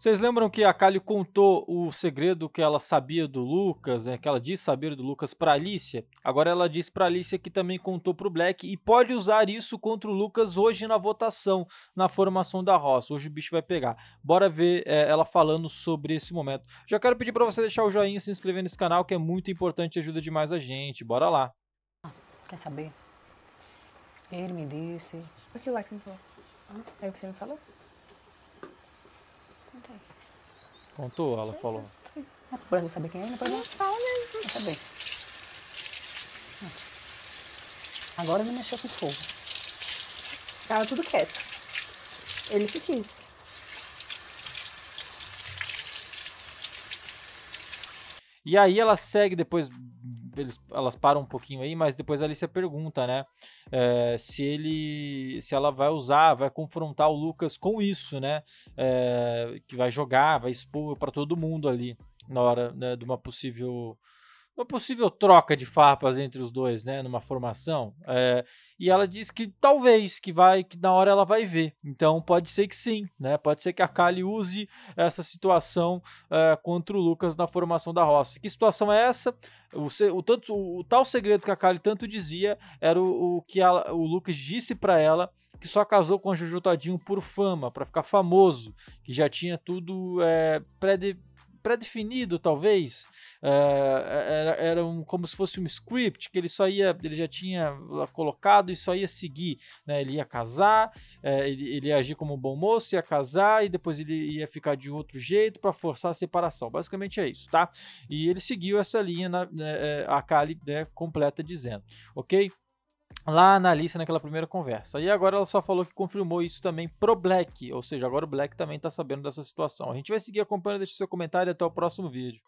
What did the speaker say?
Vocês lembram que a Kali contou o segredo que ela sabia do Lucas, né? Que ela disse saber do Lucas para Alicia. Agora ela diz para Alicia que também contou pro o Black e pode usar isso contra o Lucas hoje na votação, na formação da roça. Hoje o bicho vai pegar. Bora ver é, ela falando sobre esse momento. Já quero pedir para você deixar o joinha, se inscrever nesse canal, que é muito importante e ajuda demais a gente. Bora lá. Quer saber? Ele me disse. Por que que você me falou. Ah, é o que você me falou? Contou? Ela falou. É pro Brasil saber quem é? Não, não fala mesmo. saber. Ah. Agora não mexeu com fogo. Tava tudo quieto. Ele que quis. E aí ela segue depois eles, elas param um pouquinho aí, mas depois a Alicia pergunta, né? É, se ele, se ela vai usar, vai confrontar o Lucas com isso, né? É, que vai jogar, vai expor para todo mundo ali na hora né, de uma possível uma possível troca de farpas entre os dois, né, numa formação. É, e ela diz que talvez, que vai, que na hora ela vai ver. Então pode ser que sim, né? Pode ser que a Kali use essa situação é, contra o Lucas na formação da roça. Que situação é essa? O, o tanto, o, o, tal segredo que a Kali tanto dizia era o, o que o Lucas disse para ela que só casou com a Jojo por fama, para ficar famoso, que já tinha tudo é, pré-definido, talvez. Uh, era, era um, como se fosse um script que ele só ia, ele já tinha ah, colocado e só ia seguir. Né? Ele ia casar, uh, ele, ele, ia agir como um bom moço, ia casar e depois ele ia ficar de outro jeito para forçar a separação. Basicamente é isso, tá? E ele seguiu essa linha, na, na, né, eh, a Kali né, completa dizendo, ok? lá na Alice naquela primeira conversa. E agora ela só falou que confirmou isso também pro Black, ou seja, agora o Black também está sabendo dessa situação. A gente vai seguir acompanhando, deixe seu comentário e até o próximo vídeo.